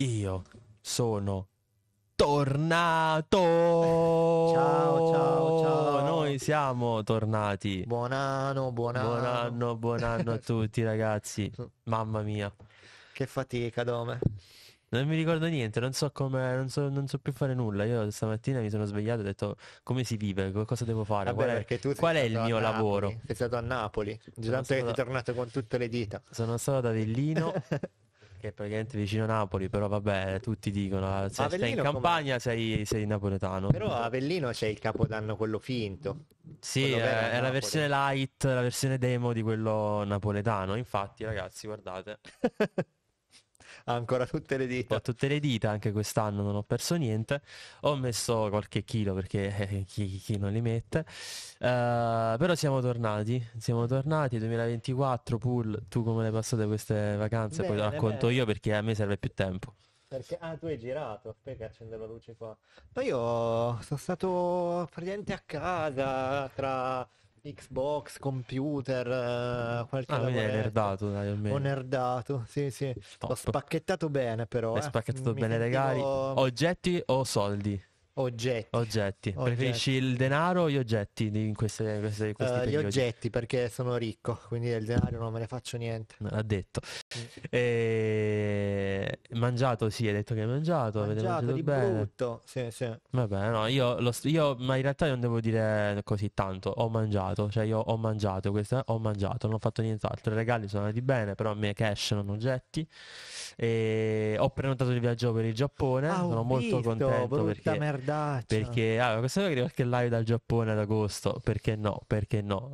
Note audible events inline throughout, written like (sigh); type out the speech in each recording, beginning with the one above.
Io sono tornato. Ciao, ciao, ciao. Noi siamo tornati. Buon anno, buon anno. Buon anno, buon anno a tutti, ragazzi. (laughs) Mamma mia. Che fatica, Dome. Non mi ricordo niente, non so come, non so, non so più fare nulla. Io stamattina mi sono svegliato e ho detto come si vive, cosa devo fare, Vabbè, qual è, qual è il mio lavoro. Sei stato a Napoli, tanto che sei tornato con tutte le dita. Sono stato ad Avellino (laughs) che è praticamente vicino a Napoli, però vabbè, tutti dicono, ah, se Avellino stai in campagna sei, sei, napoletano. Però Avellino c'è il capodanno quello finto. Sì, quello è, eh, è la versione light, la versione demo di quello napoletano, infatti ragazzi guardate. (laughs) ha ancora tutte le dita. Ho tutte le dita, anche quest'anno non ho perso niente. Ho messo qualche chilo perché eh, eh, chi, chi, non li mette. Uh, però siamo tornati, siamo tornati 2024, Pool, tu come le hai passate queste vacanze? Bene, Poi lo racconto bene. io perché a me serve più tempo. Perché, ah, tu hai girato, aspetta che accendo la luce qua. Ma io sono stato praticamente a casa tra Xbox, computer, eh, qualche ah, quindi eh, nerdato, dai, almeno. Ho nerdato, sì, sì. Top. L'ho spacchettato bene, però. Hai eh. spacchettato Mi bene sentivo... regali. Oggetti o soldi? Oggetti. Oggetti. Preferisci il denaro o gli oggetti in queste, in queste, in questi uh, Gli oggetti perché sono ricco, quindi del denaro non me ne faccio niente. Non l'ha detto. Mm. E... Eh, mangiato, sì, hai detto che hai mangiato. Mangiato, mangiato di bene. brutto. Sì, sì. Vabbè, no, io, lo, io, ma in realtà non devo dire così tanto. Ho mangiato, cioè io ho mangiato, questa, ho mangiato, non ho fatto nient'altro. I regali sono andati bene, però a me cash non oggetti. E... Ho prenotato il viaggio per il Giappone, ah, sono molto contento perché... merda Merdaccia. Perché allora, ah, questa cosa arriva anche live dal Giappone ad agosto, perché no? Perché no?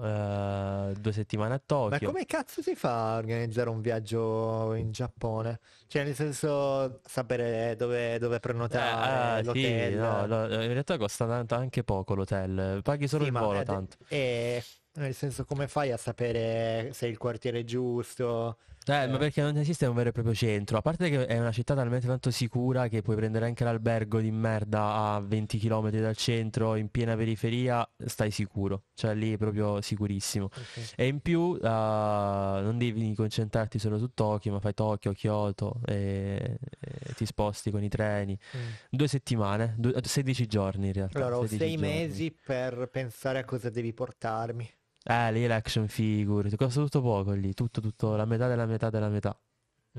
Uh, due settimane a Tokyo. Ma come cazzo si fa a organizzare un viaggio in Giappone? Cioè, nel senso, sapere dove, dove prenotare eh, eh l'hotel. Sì, no, no, in realtà costa tanto, anche poco l'hotel. Paghi solo sì, il volo, tanto. E eh, nel senso come fai a sapere se il quartiere giusto, eh, eh, ma perché non esiste un vero e proprio centro, a parte che è una città talmente tanto sicura che puoi prendere anche l'albergo di merda a 20 km dal centro in piena periferia, stai sicuro, cioè lì è proprio sicurissimo. Okay. E in più uh, non devi concentrarti solo su Tokyo, ma fai Tokyo, Kyoto e, e ti sposti con i treni. Mm. Due settimane, due, 16 giorni in realtà. Allora, ho sei mesi per pensare a cosa devi portarmi. Eh, lì l'action figure, ti costa tutto poco lì, tutto, tutto, la metà della metà della metà.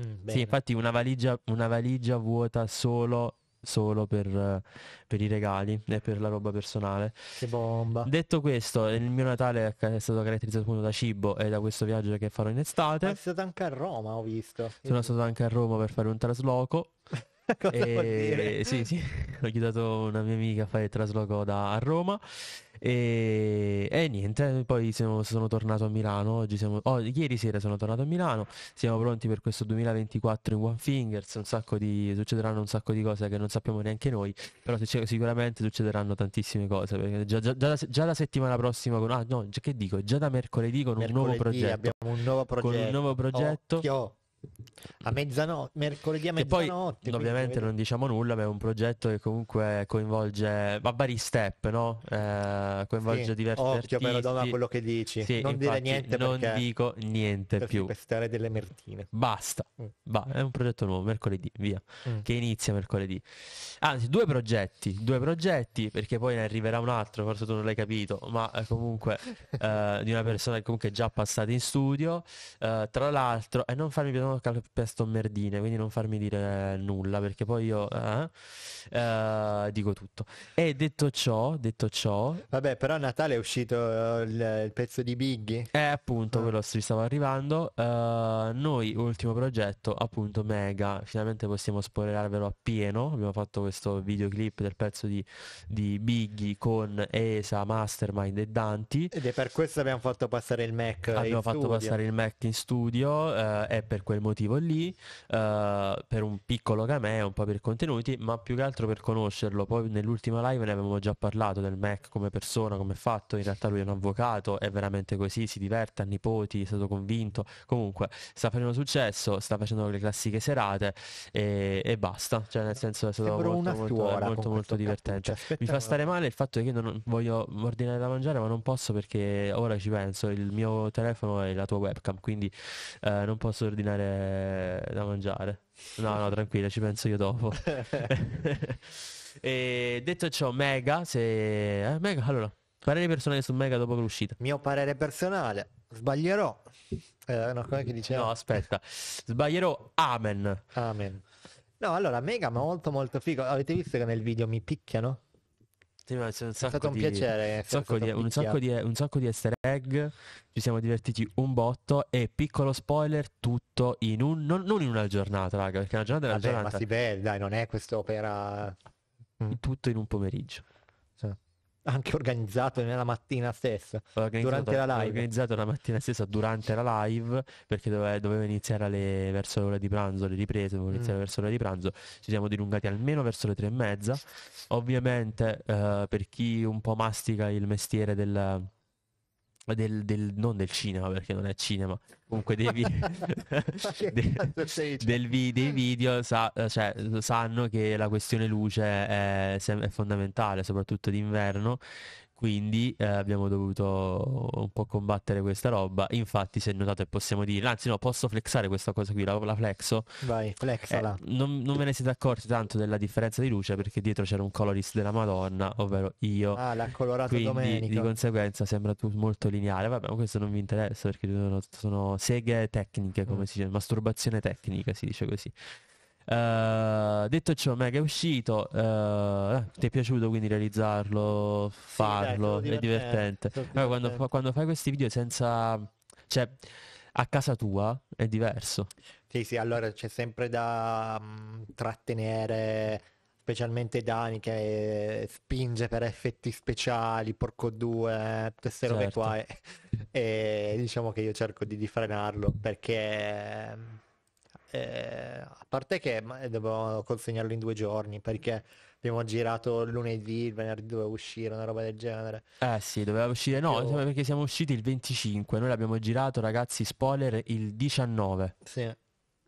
Mm, sì, infatti una valigia, una valigia vuota solo, solo per, per, i regali e per la roba personale. Che bomba. Detto questo, il mio Natale è stato caratterizzato appunto da cibo e da questo viaggio che farò in estate. Sono stato anche a Roma, ho visto. Sono stato anche a Roma per fare un trasloco. (laughs) (laughs) e, sì, sì, (laughs) ho aiutato una mia amica a fare il trasloco da a Roma e, e niente, poi siamo, sono tornato a Milano, oggi siamo, oh, ieri sera sono tornato a Milano, siamo pronti per questo 2024 in One Fingers, un di, succederanno un sacco di cose che non sappiamo neanche noi, però sicuramente succederanno tantissime cose, perché già, già, già, la, già la, settimana prossima, con, ah no, che dico, già da mercoledì con mercoledì un nuovo progetto. Abbiamo un nuovo progetto. Con un nuovo progetto. Occhio a mezzanotte, mercoledì a mezzanotte. Poi, ovviamente non diciamo nulla, ma è un progetto che comunque coinvolge va vari step, no? Eh, coinvolge sì, diversi occhio artisti. però Donna quello che dici, sì, non infatti, dire niente non dico niente per più. Per stare delle mertine. Basta. Mm. Va, è un progetto nuovo, mercoledì, via, mm. che inizia mercoledì. Anzi, due progetti, due progetti perché poi ne arriverà un altro, forse tu non l'hai capito, ma eh, comunque (laughs) eh, di una persona che comunque è già passata in studio, eh, tra l'altro e non farmi piacere no, calpesto merdine, quindi non farmi dire nulla perché poi io eh, eh, dico tutto. E detto ciò, detto ciò... Vabbè, però a Natale è uscito eh, il, il pezzo di Biggie. Eh, appunto, ah. quello si stava arrivando. Uh, noi, ultimo progetto, appunto Mega, finalmente possiamo spoilerarvelo appieno. Abbiamo fatto questo videoclip del pezzo di, di Biggie con ESA, Mastermind e Danti. Ed è per questo abbiamo fatto passare il Mac. Abbiamo fatto studio. passare il Mac in studio, eh, è per quel motivo lì, uh, per un piccolo cameo, un po' per contenuti, ma più che altro per conoscerlo. Poi nell'ultima live ne avevamo già parlato del Mac come persona, come è fatto, in realtà lui è un avvocato, è veramente così, si diverte, ha nipoti, è stato convinto, comunque sta facendo successo, sta facendo le classiche serate e, e basta, cioè nel senso è stato Sembra molto, molto, molto, molto, molto divertente. Mi fa stare male il fatto che io non voglio ordinare da mangiare ma non posso perché ora ci penso, il mio telefono e la tua webcam, quindi eh, non posso ordinare eh, da mangiare. No, no, tranquilla, ci penso io dopo. (laughs) (laughs) e detto ciò, Mega, se... Eh, Mega, allora, parere personale su Mega dopo l'uscita. Mio parere personale, sbaglierò. Eh, no, come che dicevo? No, aspetta, sbaglierò Amen. Amen. No, allora, Mega ma molto molto figo. Avete visto che nel video mi picchiano? Sì, ma c'è un sacco è stato un di, piacere. Un sacco, di, un, sacco di, un sacco di easter egg, ci siamo divertiti un botto e piccolo spoiler, tutto in un... Non, non in una giornata, raga, perché una giornata è una Vabbè, giornata. Ma si beh, dai, non è quest'opera... Tutto in un pomeriggio anche organizzato nella mattina stessa durante la live organizzato la mattina stessa durante la live perché dove, dovevo iniziare alle, verso l'ora di pranzo le riprese dovevo iniziare mm. verso l'ora di pranzo ci siamo dilungati almeno verso le tre e mezza ovviamente eh, per chi un po' mastica il mestiere del del, del, non del cinema perché non è cinema comunque dei, (laughs) (laughs) de- del vi- dei video sa- eh, cioè, sanno che la questione luce è, è fondamentale soprattutto d'inverno quindi eh, abbiamo dovuto un po' combattere questa roba. Infatti, se notate, possiamo dire, anzi, no, posso flexare questa cosa qui, la, la flexo. Vai, flexala. Eh, non, non, ve ne siete accorti tanto della differenza di luce perché dietro c'era un colorist della Madonna, ovvero io. Ah, l'ha colorato quindi, Domenico. Di conseguenza sembra tutto molto lineare. Vabbè, ma questo non mi interessa perché sono, sono seghe tecniche, come mm. si dice, masturbazione tecnica, si dice così. Uh, detto ciò, Mega è uscito. Uh, ti è piaciuto quindi realizzarlo, farlo, sì, dai, è divertente. divertente. Quando, quando, fai questi video senza... Cioè, a casa tua è diverso. Sì, sì, allora c'è sempre da um, trattenere, specialmente Dani che spinge per effetti speciali, porco due, queste certo. robe qua. Certo. E, e, diciamo che io cerco di, di frenarlo perché mm, eh, a parte che eh, dobbiamo consegnarlo in due giorni perché abbiamo girato lunedì, il venerdì doveva uscire, una roba del genere. Eh sì, doveva uscire, no, Io... perché siamo usciti il 25, noi l'abbiamo girato ragazzi, spoiler, il 19. Sì.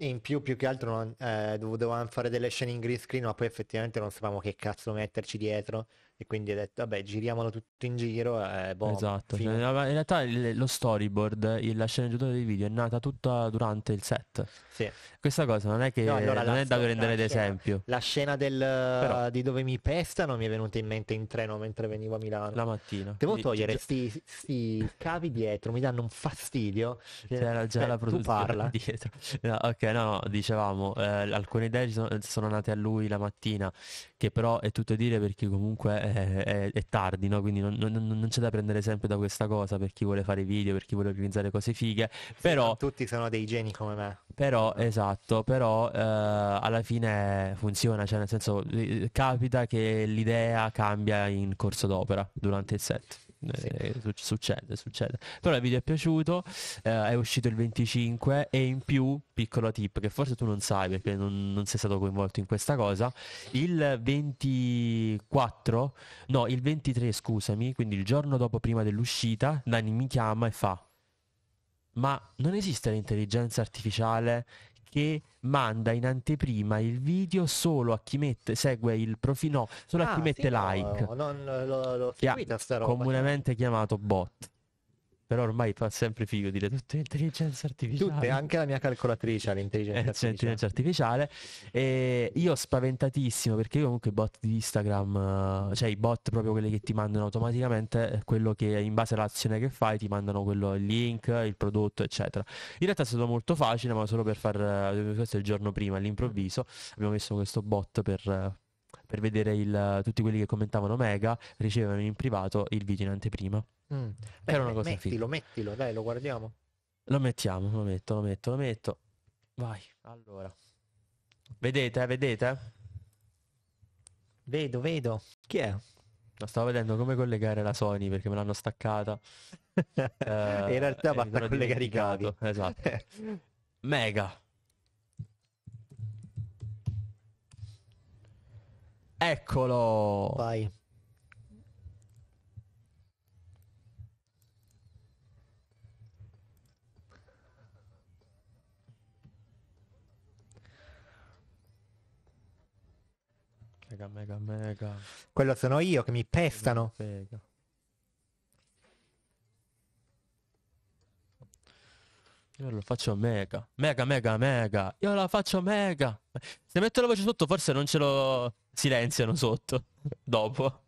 In più, più che altro, non, eh, dovevamo fare delle scene in green screen, ma poi effettivamente non sapevamo che cazzo metterci dietro e quindi hai detto vabbè giriamolo tutto in giro eh, boh, esatto cioè, in realtà lo storyboard la sceneggiatura del video è nata tutta durante il set sì. questa cosa non è che no, allora, non è da prendere ad esempio la scena del, Però, di dove mi pestano mi è venuta in mente in treno mentre venivo a Milano la mattina devo togliere sti, gi- cavi dietro mi danno un fastidio c'era già Beh, la produzione (laughs) dietro no, ok no, dicevamo eh, alcune idee sono, sono nate a lui la mattina che però è tutto dire perché comunque è, è, è tardi, no? quindi non, non, non, c'è da prendere esempio da questa cosa per chi vuole fare video, per chi vuole organizzare cose fighe. Però, tutti sono dei geni come me. Però, esatto, però eh, alla fine funziona, cioè nel senso capita che l'idea cambia in corso d'opera durante il set eh, succede, succede. Però il video è piaciuto, eh, è uscito il 25 e in più, piccolo tip che forse tu non sai perché non, non sei stato coinvolto in questa cosa, il 24, no il 23 scusami, quindi il giorno dopo prima dell'uscita, Dani mi chiama e fa ma non esiste l'intelligenza artificiale che manda in anteprima il video solo a chi mette, segue il profilo, no, solo ah, a chi ah, mette sì, like. No, non l'ho, l'ho seguita sta roba. Cioè. Comunemente chiamato bot. Però ormai fa sempre figo dire tutte intelligenza artificiale. Tutte, anche la mia calcolatrice all'intelligenza eh, artificiale. artificiale. E io spaventatissimo perché io comunque i bot di Instagram, eh, cioè i bot proprio quelli che ti mandano automaticamente, eh, quello che in base all'azione che fai ti mandano quello, il link, il prodotto, eccetera. In realtà è stato molto facile, ma solo per far... Questo è il giorno prima, all'improvviso, abbiamo messo questo bot per per vedere il, tutti quelli che commentavano Mega ricevevano in privato il video in anteprima. Mm. Beh, era una cosa mettilo, figa. mettilo, dai, lo guardiamo. Lo mettiamo, lo metto, lo metto, lo metto. Vai, allora. Vedete, eh, vedete? Vedo, vedo. Chi è? Lo stavo vedendo come collegare la Sony perché me l'hanno staccata. (laughs) eh, in realtà eh, basta collegare i cavi. Esatto. (laughs) Mega. Eccolo. Vai. Mega, mega, mega. Quello sono io che mi pestano. Mega. Io lo faccio mega, mega, mega, mega. Io la faccio mega. Se metto la voce sotto, forse non ce lo silenziano sotto. (laughs) Dopo.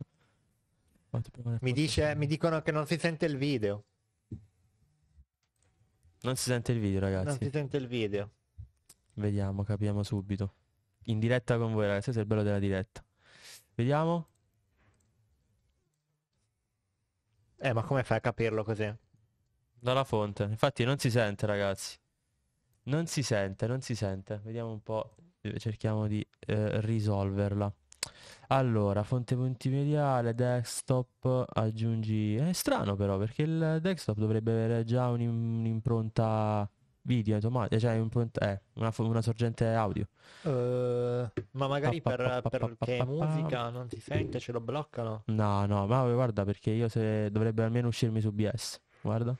Mi, dice, mi dicono che non si sente il video. Non si sente il video, ragazzi. Non si sente il video. Vediamo, capiamo subito in diretta con voi, ragazzi. Questo è il bello della diretta. Vediamo. Eh, ma come fai a capirlo così? Dalla fonte. Infatti non si sente, ragazzi. Non si sente, non si sente. Vediamo un po'. Cerchiamo di eh, risolverla. Allora, fonte multimediale, desktop, aggiungi... È strano però, perché il desktop dovrebbe avere già un'impronta video automatico, cioè un, punto, eh, una, una, sorgente audio. Uh, ma magari per, perché musica non si sente, ce lo bloccano? No, no, ma guarda perché io se dovrebbe almeno uscirmi su BS, guarda.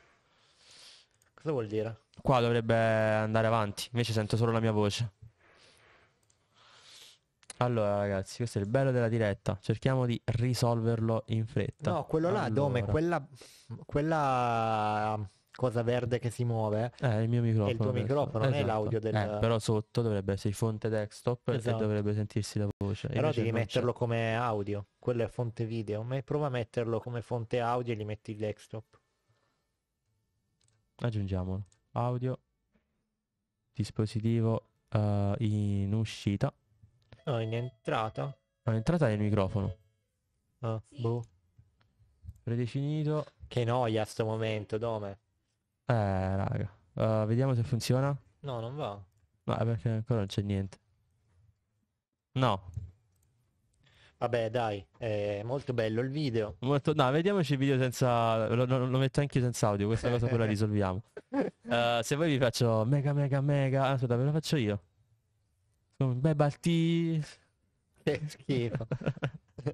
Cosa vuol dire? Qua dovrebbe andare avanti, invece sento solo la mia voce. Allora ragazzi, questo è il bello della diretta, cerchiamo di risolverlo in fretta. No, quello là, allora. Dome, quella... quella cosa verde che si muove è eh, il mio microfono. È il tuo microfono, esatto. non è l'audio del... Eh, però sotto dovrebbe essere fonte desktop esatto. e dovrebbe sentirsi la voce. Però devi metterlo c'è. come audio, quello è fonte video, ma prova a metterlo come fonte audio e gli metti il desktop. Aggiungiamolo. Audio, dispositivo uh, in uscita. No, in entrata. No, in entrata è il microfono. Ah, boh. Predefinito. Che noia sto momento, Dome. Eh, raga. Uh, vediamo se funziona. No, non va. Ma perché ancora non c'è niente. No. Vabbè, dai, è molto bello il video. Molto, no, vediamoci il video senza... Lo, lo, lo metto anche senza audio, questa cosa poi la risolviamo. Uh, (laughs) se voi vi faccio mega, mega, mega... Ah, aspetta, ve lo faccio io. Beh, Balti... Che schifo. (laughs)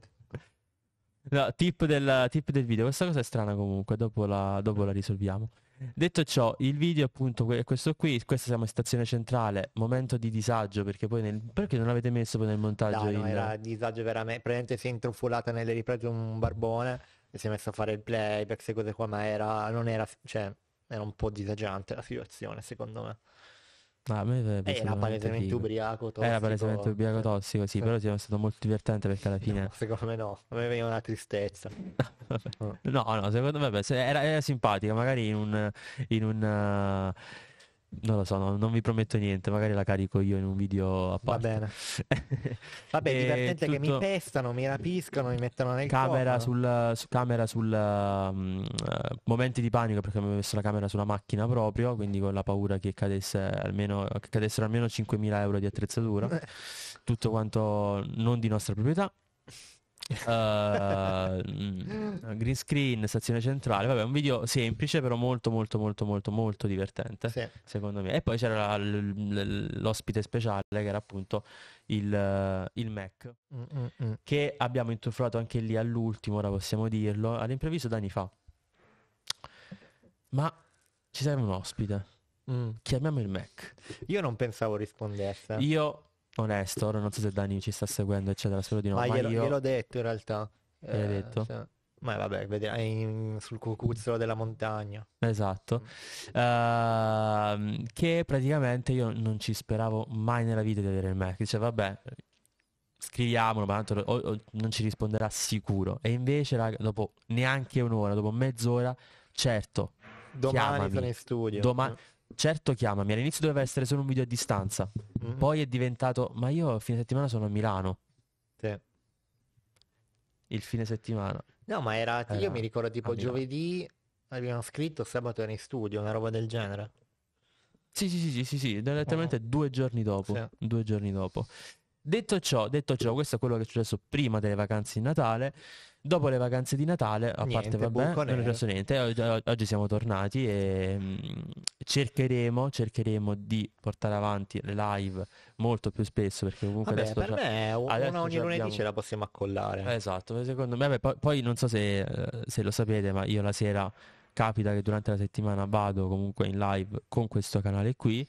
no, tip del, tip del video. Questa cosa è strana comunque, dopo la, dopo la risolviamo. Detto ciò, il video appunto è questo qui, questa siamo in stazione centrale, momento di disagio perché poi nel... perché non l'avete messo poi nel montaggio? No, in... no era disagio veramente, praticamente si è intrufolata nelle riprese un barbone e si è messo a fare il playback, queste cose qua, ma era, non era, cioè, era un po' disagiante la situazione secondo me. No, ah, me eh, eh, era palesemente figo. ubriaco tossico. Era palesemente ubriaco tossico, sì, eh. però è stato molto divertente perché alla fine... No, secondo me no, a me veniva una tristezza. (laughs) no, no, secondo me beh, era, era simpatica, magari in un... In un uh non lo so, no, non vi prometto niente, magari la carico io in un video a parte. Va bene. (laughs) Vabbè, è eh, divertente che mi pestano, mi rapiscono, mi mettono nel camera sul, su camera sul um, uh, momenti di panico perché mi avevo messo la camera sulla macchina proprio, quindi con la paura che cadesse almeno che cadessero almeno 5.000 euro di attrezzatura. Eh. Tutto quanto non di nostra proprietà uh, green screen, stazione centrale. Vabbè, un video semplice, però molto, molto, molto, molto, molto divertente. Sì. Secondo me. E poi c'era l'ospite speciale che era appunto il, eh, il Mac, Mm-mm. che abbiamo intrufato anche lì all'ultimo, ora possiamo dirlo, all'improvviso anni fa. Ma ci serve un ospite. Mm. Chiamiamo il Mac. Io non pensavo rispondesse. Io onesto, Nestor, non so se Dani ci sta seguendo, eccetera, solo di no. Ma, ma glielo, io... gliel'ho detto in realtà. Eh, detto? Cioè... Ma vabbè, vedrai sul cucuzzolo della montagna. Esatto. Uh, che praticamente io non ci speravo mai nella vita di avere il Mac. Dice, vabbè, scriviamolo, ma tanto o, o non ci risponderà sicuro. E invece, raga, dopo neanche un'ora, dopo mezz'ora, certo. Domani chiamami. sono in studio. Domani... Mm certo chiamami, all'inizio doveva essere solo un video a distanza, mm-hmm. poi è diventato, ma io fine settimana sono a Milano. Sì. Il fine settimana. No, ma era, era io mi ricordo tipo giovedì abbiamo scritto, sabato era in studio, una roba del genere. Sì, sì, sì, sì, sì, sì. letteralmente oh. due giorni dopo. Sì. Due giorni dopo. Detto ciò, detto ciò, questo è quello che è successo prima delle vacanze di Natale. Dopo le vacanze di Natale, a niente, parte vabbè, non è successo niente, oggi siamo tornati e mm, cercheremo, cercheremo di portare avanti le live molto più spesso perché comunque vabbè, adesso per torna... me una ogni lunedì abbiamo... ce la possiamo accollare. Esatto, secondo me vabbè, poi, poi, non so se, eh, se lo sapete, ma io la sera capita che durante la settimana vado comunque in live con questo canale qui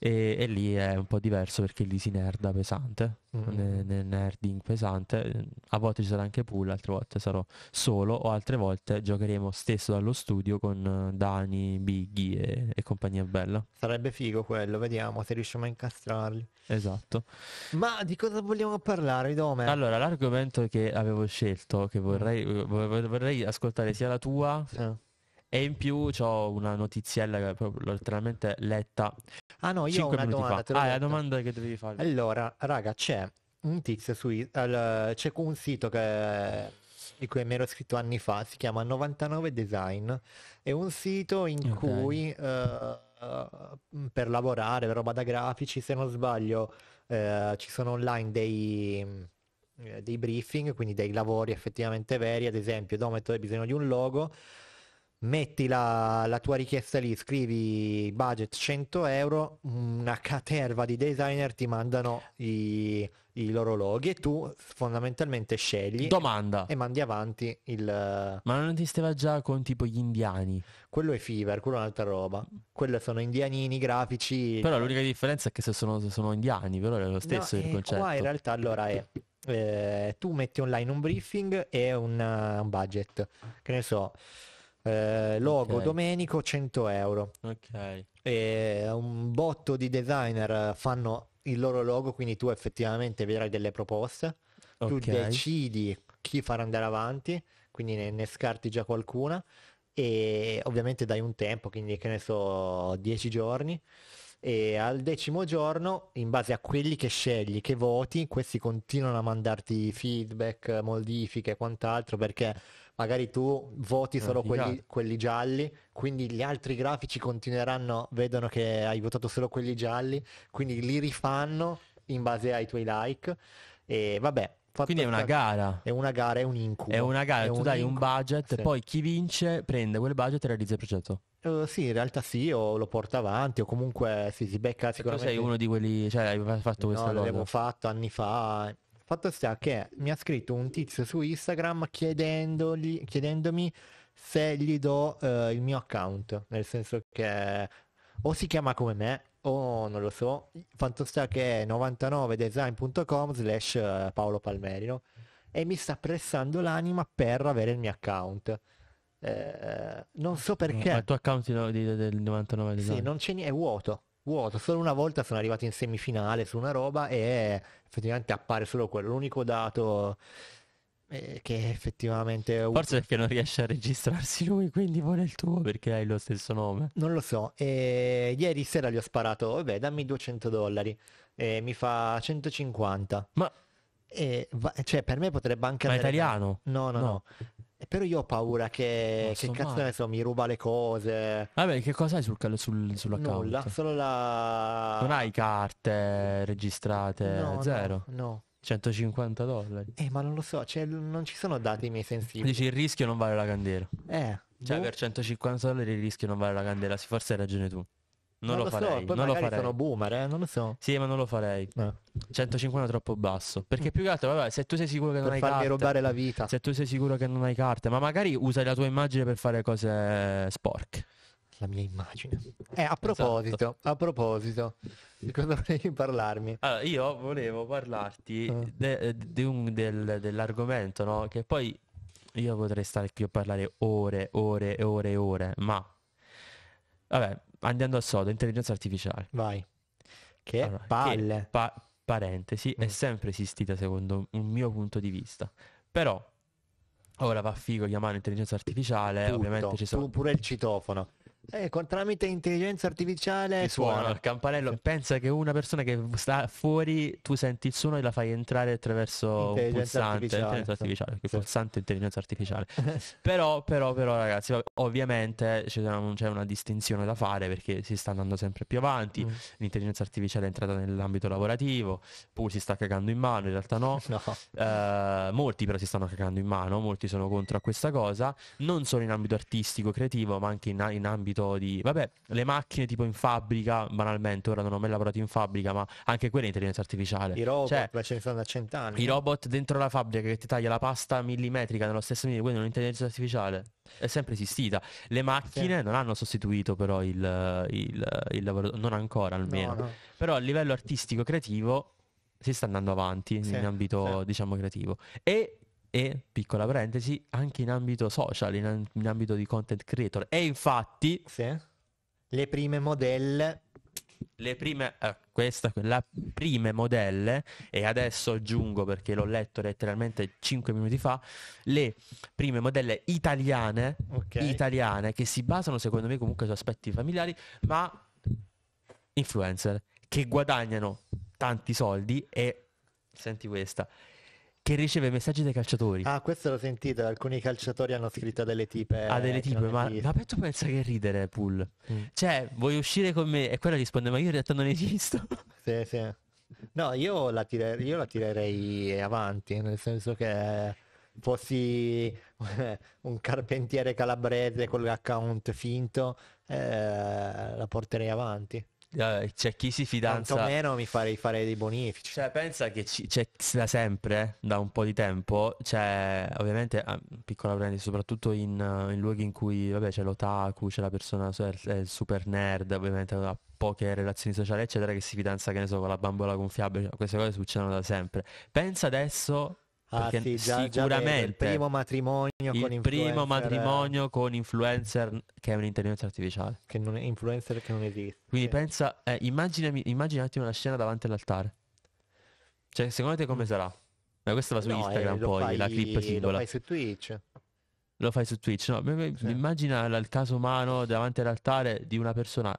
e, e lì è un po' diverso perché lì si nerda pesante, mm-hmm. nel nerding pesante, a volte ci sarà anche pool, altre volte sarò solo o altre volte giocheremo stesso dallo studio con eh, Dani, Biggie e, e compagnia bella. Sarebbe figo quello, vediamo se riusciamo a incastrarli. Esatto. Ma di cosa vogliamo parlare, Dome? Allora, l'argomento che avevo scelto, che vorrei, mm. vorrei ascoltare sia la tua... Sì e in più ho una notiziella che l'ho letteralmente letta. Ah no, io ho una domanda. Ah, la domanda che devi fare. Allora, raga, c'è un tizio su al, c'è un sito che di cui mi ero scritto anni fa, si chiama 99 Design, è un sito in okay. cui uh, uh, per lavorare, la roba da grafici, se non sbaglio, uh, ci sono online dei, dei briefing, quindi dei lavori effettivamente veri, ad esempio dove ha bisogno di un logo, metti la, la, tua richiesta lì, scrivi budget 100 euro, una caterva di designer ti mandano i, i loro loghi e tu fondamentalmente scegli Domanda. e mandi avanti il... Ma non esisteva già con tipo gli indiani? Quello è Fever, quello è un'altra roba. Quello sono indianini grafici. Però l'unica differenza è che se sono, se sono indiani, però è lo stesso no, il eh, concetto. Qua in realtà allora è... Eh, tu metti online un briefing e un, un budget. Che ne so, eh, logo okay. Domenico 100 euro. Ok. E un botto di designer fanno il loro logo, quindi tu effettivamente vedrai delle proposte. Okay. Tu decidi chi far andare avanti, quindi ne, ne scarti già qualcuna e ovviamente dai un tempo, quindi che ne so, 10 giorni e al decimo giorno, in base a quelli che scegli, che voti, questi continuano a mandarti feedback, modifiche quant'altro perché magari tu voti ah, solo eh, quelli, esatto. quelli, gialli, quindi gli altri grafici continueranno, vedono che hai votato solo quelli gialli, quindi li rifanno in base ai tuoi like e vabbè. Quindi è una gara. È una gara, è un incubo. È una gara, è tu un dai incubo. un budget, sì. poi chi vince prende quel budget e realizza il progetto. Uh, sì, in realtà sì, o lo porta avanti, o comunque sì, si becca sicuramente. Tu sei uno di quelli, cioè hai fatto no, cosa. l'avevo fatto anni fa, Fatto sta che mi ha scritto un tizio su Instagram chiedendomi se gli do eh, il mio account, nel senso che o si chiama come me o non lo so, fatto sta che è 99design.com slash eh, Paolo Palmerino e mi sta pressando l'anima per avere il mio account. Eh, non so perché. Ma il tuo account di, del 99 design. Sì, non c'è niente, è vuoto. Vuoto, solo una volta sono arrivato in semifinale su una roba e effettivamente appare solo quello, l'unico dato eh, che effettivamente forse perché non riesce a registrarsi lui quindi vuole il tuo perché hai lo stesso nome non lo so e ieri sera gli ho sparato vabbè eh dammi 200 dollari e mi fa 150 ma e, cioè per me potrebbe anche ma andare... italiano no no no, no. Eh, però io ho paura che. Non che cazzo male. ne so, mi ruba le cose. Vabbè, che cosa hai sul, sul, sull'account? Nulla, solo la. Non hai carte registrate? No, zero? No. no. 150 dollari. Eh, ma non lo so, cioè, non ci sono dati miei sensibili. Dici il rischio non vale la candela. Eh. Cioè, boh. per 150 dollari il rischio non vale la candela, sì, forse hai ragione tu. Non, non lo, lo farei. So. Poi non lo farei. sono boomer, eh? non lo so. Sì, ma non lo farei. Eh. 150 è troppo basso. Perché mm. più che altro, vabbè, se tu sei sicuro che per non hai carte. rubare la vita. Se tu sei sicuro che non hai carte, ma magari usa la tua immagine per fare cose sporche. La mia immagine. Eh, a esatto. proposito, esatto. a proposito, di cosa volevi parlarmi? Allora, ah, io volevo parlarti ah. de, de un, del, dell'argomento, no? Che poi io potrei stare qui a parlare ore, ore e ore e ore, ma... Vabbè, Andando al sodo, intelligenza artificiale. Vai. Che allora, palle. Che, pa- parentesi, mm. è sempre esistita secondo un mio punto di vista. Però, ora va figo chiamare intelligenza artificiale, Tutto, ovviamente ci sono... Pure il citofono. Eh, con, tramite intelligenza artificiale Ti suona. il campanello. Pensa che una persona che sta fuori, tu senti il suono e la fai entrare attraverso un pulsante. Intelligenza artificiale. sì. pulsante intelligenza artificiale. (laughs) però, però, però, ragazzi, ovviamente c'è una, c'è una, distinzione da fare perché si sta andando sempre più avanti. Mm. L'intelligenza artificiale è entrata nell'ambito lavorativo. Pur si sta cagando in mano, in realtà no. (laughs) no. Uh, molti però si stanno cagando in mano, molti sono contro a questa cosa. Non solo in ambito artistico, creativo, ma anche in, in ambito ambito di, vabbè, le macchine tipo in fabbrica, banalmente, ora non ho mai lavorato in fabbrica, ma anche quelle intelligenza artificiale. I robot, cioè, beh, ce ne sono da cent'anni. I robot dentro la fabbrica che ti taglia la pasta millimetrica nello stesso minuto, quindi un'intelligenza artificiale è sempre esistita. Le macchine sì. non hanno sostituito però il, il, il lavoro, non ancora almeno, no, no. però a livello artistico creativo si sta andando avanti sì, in ambito sì. diciamo creativo e e, piccola parentesi, anche in ambito social, in, in ambito di content creator. E infatti... Sì. Le prime modelle le prime, eh, questa, quella... prime modelle, e adesso aggiungo perché l'ho letto letteralmente 5 minuti fa, le prime modelle italiane, okay. italiane che si basano secondo me comunque su aspetti familiari, ma influencer che guadagnano tanti soldi e, senti questa, che riceve messaggi dai calciatori. Ah, questo l'ho sentito, alcuni calciatori hanno scritto delle tipe. Ah, delle eh, tipe, ma, ma tu pensa che ridere, Pool. Mm. Cioè, vuoi uscire con me? E quella risponde, ma io in realtà non esisto. (laughs) Sì, sì. No, io la, tirerei, io la tirerei avanti, nel senso che fossi (laughs) un carpentiere calabrese con l'account finto, eh, la porterei avanti cioè, chi si fidanza. Tantomeno mi farei fare dei bonifici. Cioè, pensa che ci, c'è da sempre, da un po' di tempo, c'è ovviamente, ah, piccola brand, soprattutto in, in, luoghi in cui vabbè, c'è l'otaku, c'è la persona super nerd, ovviamente ha poche relazioni sociali, eccetera, che si fidanza, che ne so, con la bambola gonfiabile. Cioè, queste cose succedono da sempre. Pensa adesso Ah, sì, già, sicuramente già il primo matrimonio il con primo eh, matrimonio con influencer che è un'intelligenza artificiale. Che non è influencer che non esiste. Quindi sì. pensa, eh, immaginami, immagina un attimo una scena davanti all'altare. Cioè, secondo te come mm. sarà? Ma questo va su no, eh, Instagram eh, poi, fai, la clip singola. Lo fai su Twitch. Lo fai su Twitch, no? Sì. Immagina il caso umano davanti all'altare di una persona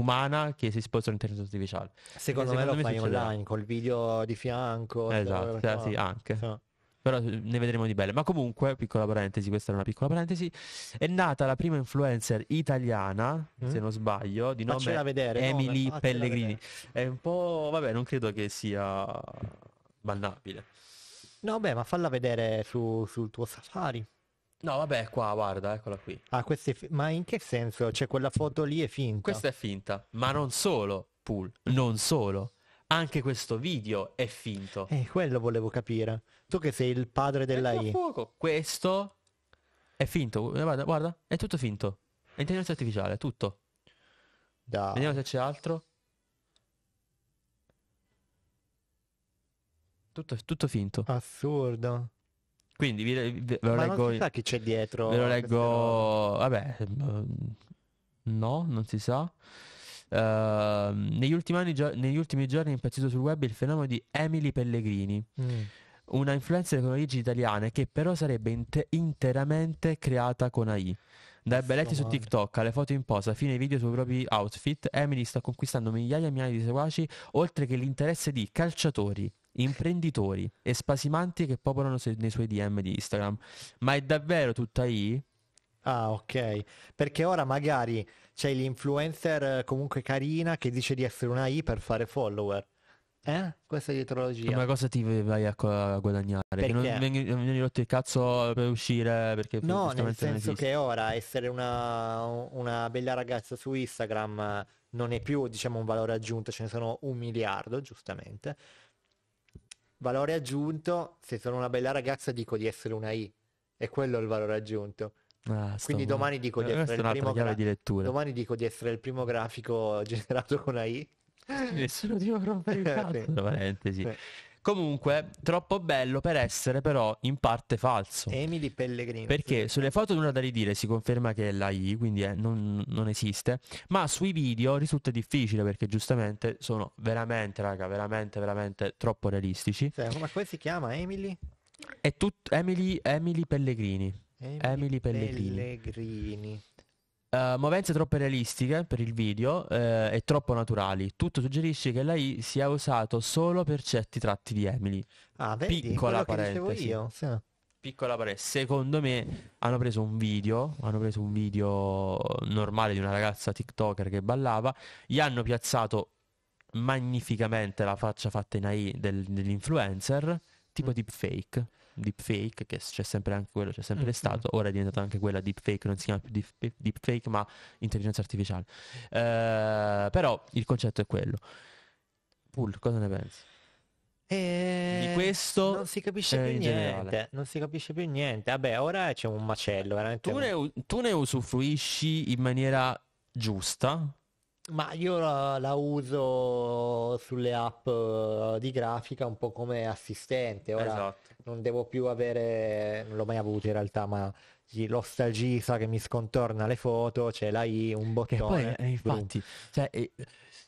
umana che si sposta all'intelligenza artificiale. Secondo, eh, secondo me, me lo fai succederà. online col video di fianco. Cioè, esatto, però, cioè, sì, anche. Sì. Però eh, ne vedremo di belle. Ma comunque, piccola parentesi, questa era una piccola parentesi, è nata la prima influencer italiana, mm. se non sbaglio, di nome vedere, Emily no, Pellegrini. È un po'... vabbè, non credo che sia bannabile. No, beh, ma falla vedere su, sul tuo safari. No, vabbè, qua, guarda, eccola qui. Ah, questa è fi- ma in che senso? Cioè, quella foto lì è finta. Questa è finta, ma non solo, Pool, non solo. Anche questo video è finto. Eh, quello volevo capire. Tu che sei il padre della I. Questo è finto. Eh, guarda, guarda, è tutto finto. È intelligenza artificiale, tutto. Da. Vediamo se c'è altro. Tutto, tutto finto. Assurdo. Quindi vi, vi, ve lo Ma leggo. Non si sa chi c'è dietro. Ve lo eh, leggo. Vabbè, mm, no, non si sa. Uh, negli, ultimi anni, gio- negli ultimi giorni è impazzito sul web il fenomeno di Emily Pellegrini. Mm una influencer con origini italiane che però sarebbe inter- interamente creata con AI. Dai balletti su TikTok alle foto in posa fino ai video sui propri outfit, Emily sta conquistando migliaia e migliaia di seguaci, oltre che l'interesse di calciatori, imprenditori e spasimanti che popolano nei suoi DM di Instagram. Ma è davvero tutta I? Ah, ok. Perché ora magari c'è l'influencer eh, comunque carina che dice di essere una I per fare follower. Eh? Questa è dietrologia. Ma cosa ti vai a, guadagnare? Perché? Che non vieni, non vieni rotto il cazzo per uscire? Perché no, nel senso che ora essere una, una bella ragazza su Instagram non è più diciamo un valore aggiunto, ce ne sono un miliardo, giustamente valore aggiunto, se sono una bella ragazza dico di essere una I, è quello il valore aggiunto. Ah, Quindi domani dico, di eh, essere gra- di domani dico di essere il primo grafico (laughs) generato con AI. Nessuno ti a rompere il cazzo. sì. Comunque, troppo bello per essere però in parte falso. Emily Pellegrini. Perché sulle foto di una da ridire si conferma che è la I, quindi è, eh, non, non, esiste, ma sui video risulta difficile perché giustamente sono veramente, raga, veramente, veramente troppo realistici. Sì, cioè, ma come si chiama Emily? È tut- Emily, Emily Pellegrini. Emily, Emily Pellegrini. Pellegrini. Uh, movenze troppo realistiche per il video uh, e troppo naturali. Tutto suggerisce che l'AI sia usato solo per certi tratti di Emily. Ah, vedi, Piccola parentesi. Io, sì. Piccola parentesi. Secondo me hanno preso un video, hanno preso un video normale di una ragazza TikToker che ballava, gli hanno piazzato magnificamente la faccia fatta in AI del, dell'influencer, tipo mm. deepfake deepfake, che c'è sempre anche quello, c'è sempre mm-hmm. stato, ora è diventata anche quella deepfake, non si chiama più deep, deepfake ma intelligenza artificiale. Eh, però il concetto è quello. Pull, cosa ne pensi? E... Eh, Di questo non si capisce più niente, generale. non si capisce più niente. Vabbè, ora c'è un macello, veramente. Tu ne, tu ne usufruisci in maniera giusta, ma io la, la uso sulle app eh, di grafica un po' come assistente, ora Esatto. non devo più avere, non l'ho mai avuto in realtà, ma gli- l'ostalgisa che mi scontorna le foto, c'è la I, un Che poi, eh, infatti, cioè, eh,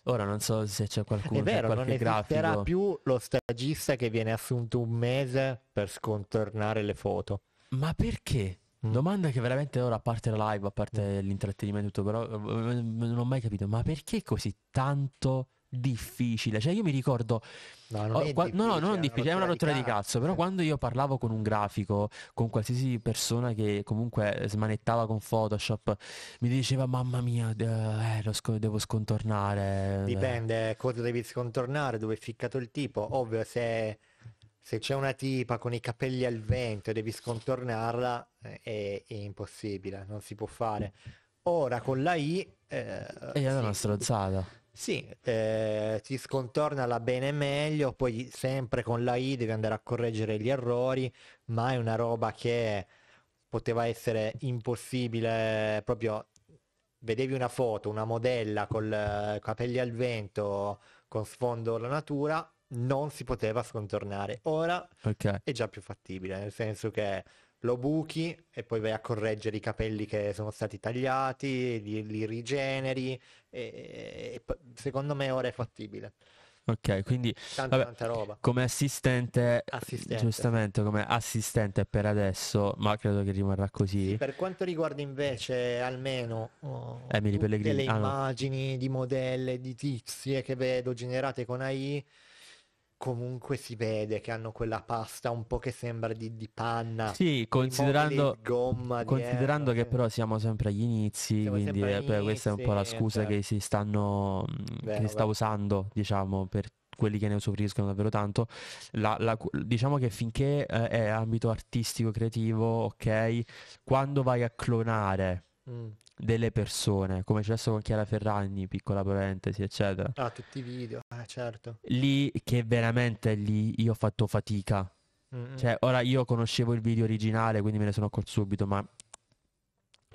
ora non so se c'è qualcuno, È c'è vero, non qualche esisterà più lo stagista che viene assunto un mese per scontornare le foto. ma perché? Mm. Domanda che veramente ora, a parte la live, a parte mm. l'intrattenimento, tutto, però eh, eh, eh, non ho mai capito, ma perché così tanto difficile? Cioè io mi ricordo... No, non, oh, qua, no, no, non difficile, è una rottura di cazzo, però quando io parlavo con un grafico, con qualsiasi persona che comunque smanettava con Photoshop, mi diceva mamma mia, eh, sc- devo scontornare. Dipende cosa devi scontornare, dove è ficcato il tipo, ovvio se... È se c'è una tipa con i capelli al vento e devi scontornarla eh, è, è impossibile, non si può fare. Ora con la I... Eh, e è una sì, stronzata. Sì, eh, ti scontorna la bene e meglio, poi sempre con la I devi andare a correggere gli errori, ma è una roba che poteva essere impossibile proprio... Vedevi una foto, una modella con eh, capelli al vento, con sfondo alla natura, non si poteva scontornare. Ora okay. è già più fattibile, nel senso che lo buchi e poi vai a correggere i capelli che sono stati tagliati, li, li rigeneri e, e, secondo me ora è fattibile. Ok, quindi tanta, vabbè, roba. come assistente, assistente, giustamente come assistente per adesso, ma credo che rimarrà così. Sì, per quanto riguarda invece almeno oh, Emily le ah, immagini no. di modelle, di tizie che vedo generate con AI, comunque si vede che hanno quella pasta un po' che sembra di, di panna. Sì, considerando, di gomma considerando che eh. però siamo sempre agli inizi, siamo quindi eh, inizi, questa è un po' la scusa certo. che si stanno, Beh, che sta usando, diciamo, per quelli che ne usufruiscono davvero tanto. La, la, diciamo che finché eh, è ambito artistico, creativo, ok, quando vai a clonare... Mm delle persone, come è successo con Chiara Ferragni, piccola parentesi, eccetera. Ah, tutti i video, eh, certo. Lì che veramente lì io ho fatto fatica. Mm-hmm. Cioè, ora io conoscevo il video originale, quindi me ne sono accorto subito, ma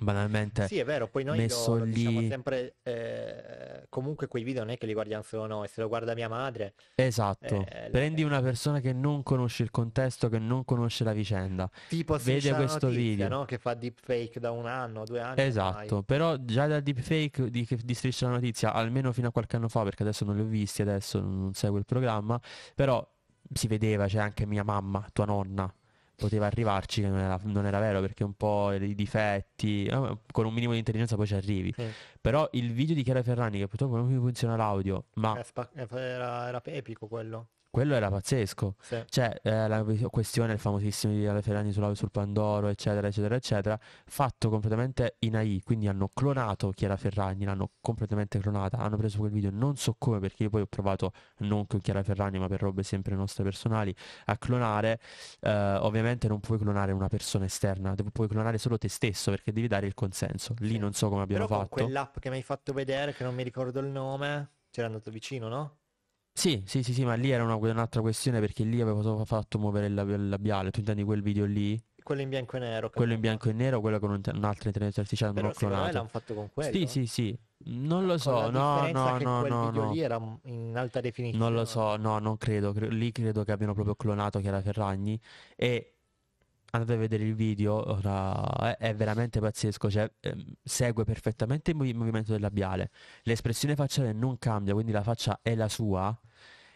banalmente sì, è vero, poi noi messo lo, lo diciamo sempre, eh, comunque quei video non è che li guardiamo solo noi, se lo guarda mia madre... Esatto, eh, prendi le... Eh. una persona che non conosce il contesto, che non conosce la vicenda, tipo vede questo notizia, video... No? Che fa deepfake da un anno, due anni... Esatto, ormai. però già da deepfake di, di Striscia la Notizia, almeno fino a qualche anno fa, perché adesso non li ho visti, adesso non seguo il programma, però si vedeva, c'è cioè anche mia mamma, tua nonna, poteva arrivarci, che non era, non era, vero perché un po' i difetti, eh, con un minimo di intelligenza poi ci arrivi. Sì. Però il video di Chiara Ferrani, che purtroppo non mi funziona l'audio, ma... Era, era, era epico quello. Quello era pazzesco. Sì. Cioè, eh, la questione il famosissimo di Ale Ferragni sul, sul Pandoro, eccetera, eccetera, eccetera, fatto completamente in AI, quindi hanno clonato Chiara Ferragni, l'hanno completamente clonata, hanno preso quel video, non so come, perché io poi ho provato, non con Chiara Ferragni, ma per robe sempre nostre personali, a clonare. Eh, ovviamente non puoi clonare una persona esterna, puoi clonare solo te stesso, perché devi dare il consenso. Lì sì. non so come abbiamo Però fatto. quell'app che mi hai fatto vedere, che non mi ricordo il nome, c'era andato vicino, no? Sì, sì, sì, sì, ma lì era una- un'altra questione perché lì avevo fatto muovere il labiale. Tu intendi quel video lì? Quello in bianco e nero, Quello in bianco e nero, quello con un- un'altra intelligenza artificiale non Però l'ho l'hanno fatto con Sì, quello. sì, sì. Non lo so, no, differenza no, no, quel no, video lì era in alta definizione. Non lo so, no, non credo. lì credo che abbiano proprio clonato Chiara Ferragni. E andate a vedere il video, ora, eh, è, veramente pazzesco, cioè, ehm, segue perfettamente il movimento del labiale, l'espressione facciale non cambia, quindi la faccia è la sua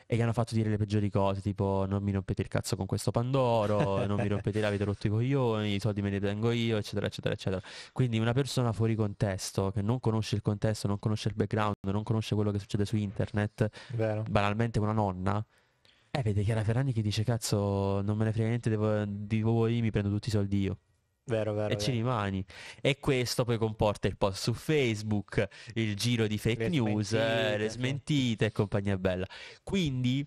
e gli hanno fatto dire le peggiori cose, tipo non mi rompete il cazzo con questo Pandoro, non mi rompete, la avete rotto i coglioni, i soldi me li tengo io, eccetera, eccetera, eccetera. Quindi una persona fuori contesto, che non conosce il contesto, non conosce il background, non conosce quello che succede su internet, Vero. banalmente una nonna, eh, vede Chiara Ferrani che dice: Cazzo, non me ne frega niente devo, di voi, mi prendo tutti i soldi io. Vero, vero, e vero. ci rimani. E questo poi comporta il post su Facebook, il giro di fake le news, eh, smentite, le smentite e compagnia bella. Quindi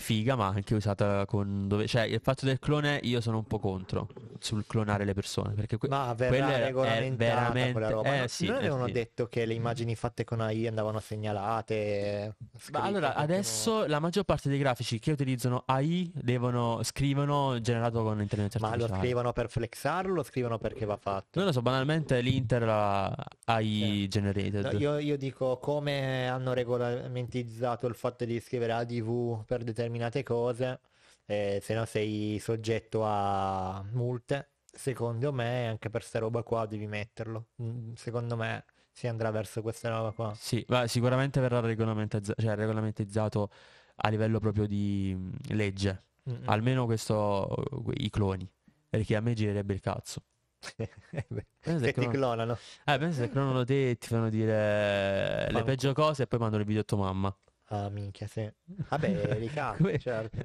figa, ma anche usata con dove. Cioè, il fatto del clone io sono un po' contro sul clonare le persone. Perché que- ma verrà regolamentata è quella roba. Eh, no, sì, non eh, avevano sì. detto che le immagini fatte con AI andavano segnalate. Ma allora, adesso no... la maggior parte dei grafici che utilizzano AI devono scrivono generato con internet. Ma lo scrivono per flexarlo o lo scrivono perché va fatto? Non lo so, banalmente l'Inter la AI sì. generated. No, io, io dico come hanno regolamentizzato il fatto di scrivere ADV per determinati determinate cose, eh, se no sei soggetto a multe. Secondo me anche per sta roba qua devi metterlo. Mm, secondo me si andrà verso questa roba qua. Sì, ma sicuramente verrà regolamentizza- cioè, regolamentizzato a livello proprio di mm, legge. Mm-mm. Almeno questo, i cloni. Perché a me girerebbe il cazzo. (laughs) che ti clonano. Eh, pensa se clonano te ti fanno dire le peggio cose e poi mandano il video a tua mamma. Ah, minchia, se... (laughs) Vabbè, li cambia, certo.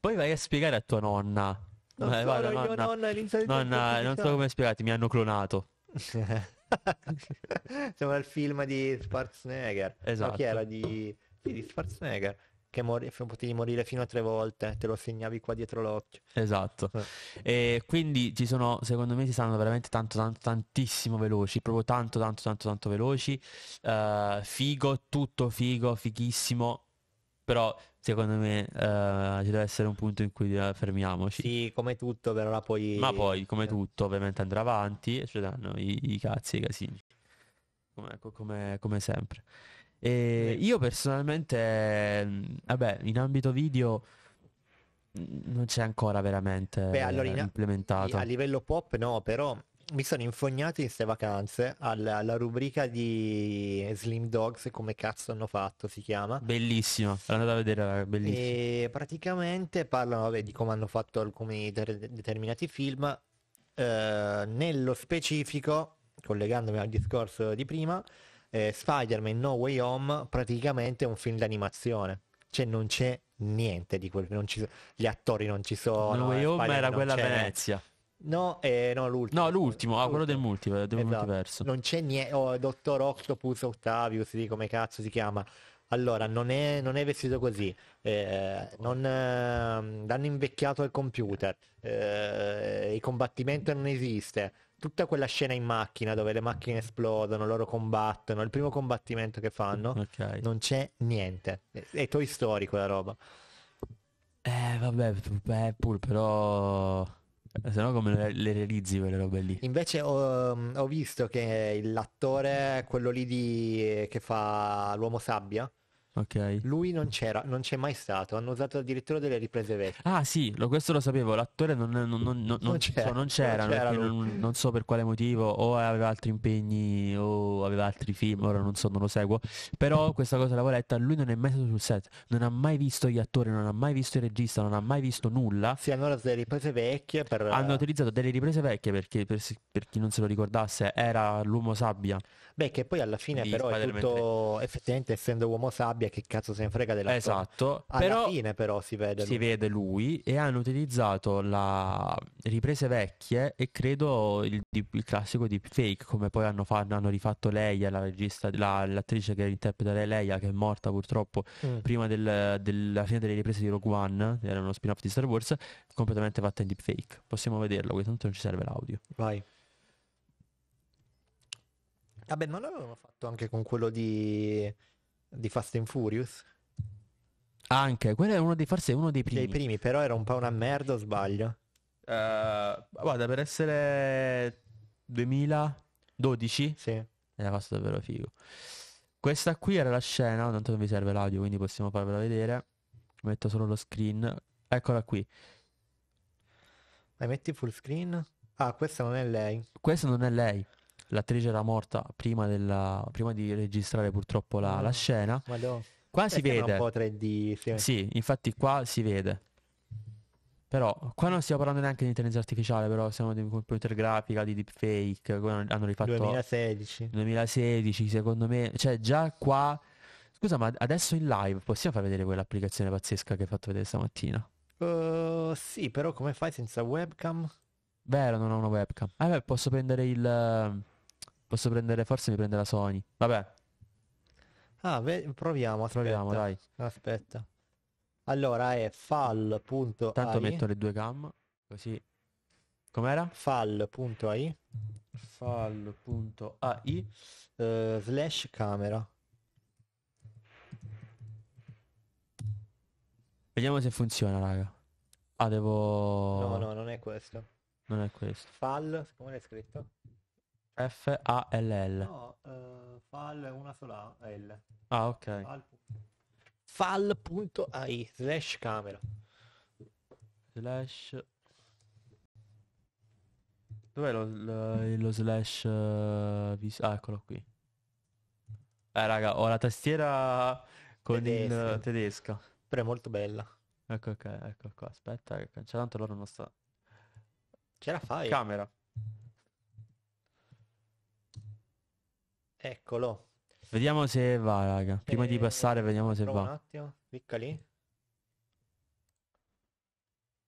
Poi vai a spiegare a tua nonna. Non, eh, guarda, nonna, nonna, nonna non so come spiegarti, mi hanno clonato. Sembra (laughs) il film di Schwarzenegger. Esatto. No, chi era di, sì, esatto. di Schwarzenegger? che mor- potevi morire fino a tre volte, te lo segnavi qua dietro l'occhio. Esatto. Sì. Eh. E quindi ci sono, secondo me, si stanno veramente tanto, tanto, tantissimo veloci, proprio tanto, tanto, tanto, tanto veloci. Uh, figo, tutto figo, fighissimo. Però secondo me uh, ci deve essere un punto in cui fermiamoci. Sì, come tutto, però la poi... Ma poi, come tutto, ovviamente andrà avanti e ci danno i, i cazzi e i casini. Come, come, come sempre. E io personalmente, mm, vabbè, in ambito video mm, non c'è ancora veramente Beh, allora implementato. A livello pop no, però mi sono infognato in queste vacanze alla, alla, rubrica di Slim Dogs, come cazzo hanno fatto, si chiama. Bellissimo, andate a vedere, bellissimo. E praticamente parlano vabbè, di come hanno fatto alcuni de- determinati film. Eh, nello specifico, collegandomi al discorso di prima, eh, Spider-Man No Way Home praticamente è un film d'animazione. Cioè non c'è niente di quel non ci, gli attori non ci sono. No Way eh, Home era quella a Venezia. No, eh, no, l'ultimo. No, l'ultimo, ah, quello del, multi, del esatto. multiverso. Non c'è niente, oh, Dottor Octopus Octavius, di come cazzo si chiama. Allora, non è, non è vestito così, eh, non, eh, hanno invecchiato il computer, eh, il combattimento non esiste, tutta quella scena in macchina dove le macchine esplodono, loro combattono, il primo combattimento che fanno, okay. non c'è niente. È, è Toy Story quella roba. Eh, vabbè, beh, pur però... Eh, Se no come le, le realizzi quelle robe lì? Invece ho, mm, ho visto che l'attore, quello lì di, eh, che fa l'uomo sabbia, Okay. Lui non c'era, non c'è mai stato. Hanno usato addirittura delle riprese vecchie. Ah, sì, lo, questo lo sapevo. L'attore non, non, non, non, non c'era, so, non, c'era, c'era non, so per quale motivo, o aveva altri impegni, o aveva altri film. Ora non so, non lo seguo. Però (laughs) questa cosa l'avevo letta. Lui non è mai stato sul set, non ha mai visto gli attori, non ha mai visto il regista, non ha mai visto nulla. Sì, hanno usato delle riprese vecchie. Per... Hanno eh, utilizzato delle riprese vecchie perché, per, per chi non se lo ricordasse, era l'uomo sabbia. Beh, che poi alla fine però Spider-Man è tutto 3. effettivamente essendo uomo sabbia che cazzo se ne frega della Esatto, alla però, fine però si vede si lui. vede lui e hanno utilizzato la riprese vecchie e credo il, il classico deepfake come poi hanno, fatto, hanno rifatto Leia, la regista, la, l'attrice che interpreta Leia che è morta purtroppo mm. prima del, della fine delle riprese di Rogue One, era uno spin-off di Star Wars, completamente fatta in deepfake. Possiamo vederlo, qui tanto non ci serve l'audio. Vai. Vabbè, ma l'avevamo fatto anche con quello di, di Fast and Furious? Anche, quello è uno dei, forse uno dei primi. Dei primi, però era un po' una merda, o sbaglio. Eh, guarda, per essere 2012 Sì. era fatto davvero figo. Questa qui era la scena, tanto non vi serve l'audio, quindi possiamo farvela vedere. Metto solo lo screen. Eccola qui. Dai, metti full screen. Ah, questa non è lei. Questa non è lei l'attrice era morta prima, della, prima di registrare purtroppo la, la ah, scena. Madonna. Qua Questa si vede. un po' 3D. Sì. infatti qua si vede. Però qua non stiamo parlando neanche di intelligenza artificiale, però siamo di computer grafica, di deepfake, hanno rifatto 2016. 2016, secondo me, cioè già qua Scusa, ma adesso in live possiamo far vedere quell'applicazione pazzesca che hai fatto vedere stamattina? Uh, sì, però come fai senza webcam? Vero, non ho una webcam. Ah, beh, posso prendere il Posso prendere, forse mi prende la Sony. Vabbè. Ah, ve- proviamo, aspetta. Proviamo, dai. Aspetta. Allora è fall.ai. Tanto metto le due gamma, così. Com'era? fall.ai. fall.ai eh, slash camera. Vediamo se funziona, raga. Ah, devo... No, no, non è questo. Non è questo. Fall, come l'hai scritto? F-A-L-L. No, uh, fal una sola L. Ah, ok. Fal. Fal.ai slash camera. Slash... Dov'è lo, lo, lo slash... Uh, Ah, eccolo qui. Eh, raga, ho la tastiera con tedesca. il tedesca. Però è molto bella. Ecco, ok, ecco qua. Aspetta, che c'è tanto loro non sta... Ce la fai? Camera. Eccolo. Vediamo se va, raga. Prima e... di eh, passare, vediamo se va. Un attimo, clicca lì.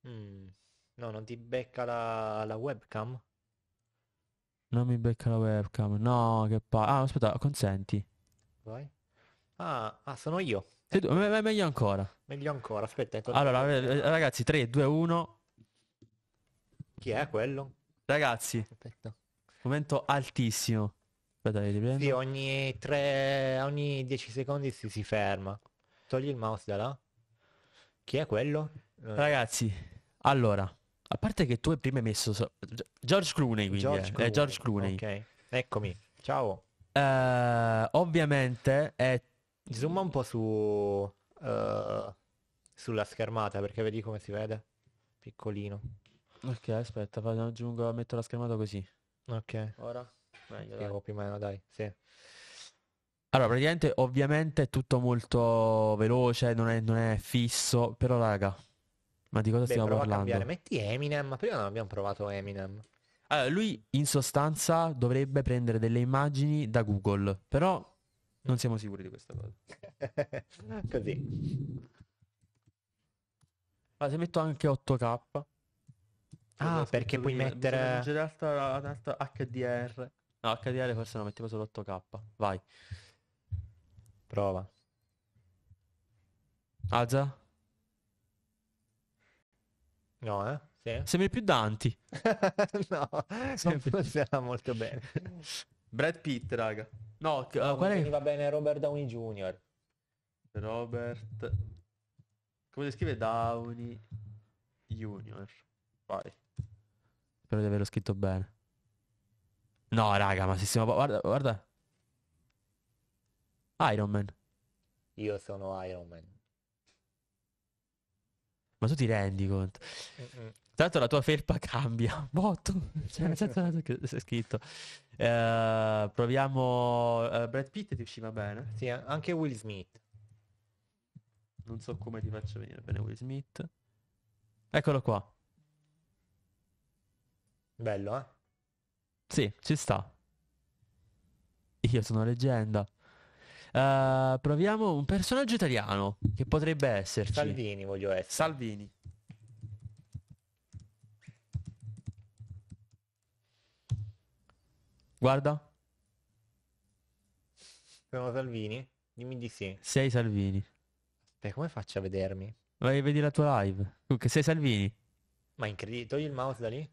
Mm. No, non ti becca la, la, webcam? Non mi becca la webcam. No, che pa... Ah, aspetta, consenti. Vai. Ah, ah sono io. Tu... Me- meglio ancora. Meglio ancora, aspetta. Allora, eh, eh, ragazzi, 3, 2, 1. Chi è quello? Ragazzi. Aspetta. Momento altissimo. Aspetta, riprendo. Sì, ogni 3, ogni 10 secondi si, si ferma. Togli il mouse da là. Chi è quello? Eh. Ragazzi, allora, a parte che tu hai prima messo so- George Clooney, quindi George eh, eh Clooney. È George Clooney. Ok, eccomi. Ciao. Eh, ovviamente è Zoom un po' su eh, sulla schermata perché vedi come si vede? Piccolino. Ok, aspetta, aggiungo, metto la schermata così. Ok. Ora meglio. Spiego più o meno, dai, sì. Allora, praticamente, ovviamente è tutto molto veloce, non è, non è fisso, però raga, ma di cosa Beh, stiamo parlando? Cambiare. Metti Eminem, ma prima non abbiamo provato Eminem. Allora, lui in sostanza dovrebbe prendere delle immagini da Google, però non siamo sicuri di questa cosa. (laughs) Così. Ma se metto anche 8K... Ah, cioè, perché puoi mettere... Ad alta, ad alta HDR. No, HDR forse lo mettiamo solo k Vai. Prova. Alza. No, eh? Sì. Sembri più Danti. (laughs) no, Sembri... non funziona molto bene. Brad Pitt, raga. No, no uh, qual va bene Robert Downey Jr. Robert... Come si scrive Downey Jr.? Vai. Spero di averlo scritto bene. No, raga, ma se stiamo... Guarda, guarda. Iron Man. Io sono Iron Man. Ma tu ti rendi conto? Mm-mm. Tanto la tua felpa cambia. (laughs) Botto. Cioè, nel senso che c'è scritto. Uh, proviamo... Uh, Brad Pitt ti usciva bene? Sì, eh, anche Will Smith. Non so come ti faccio venire bene Will Smith. Eccolo qua. Bello, eh? Sì, ci sta. Io sono leggenda. Eh, proviamo un personaggio italiano che potrebbe esserci. Salvini voglio essere. Salvini. Guarda. Sono Salvini? Dimmi di sì. Sei Salvini. Beh, come faccio a vedermi? Vai, vedere la tua live. Tu che sei Salvini. Ma incredibile, togli il mouse da lì.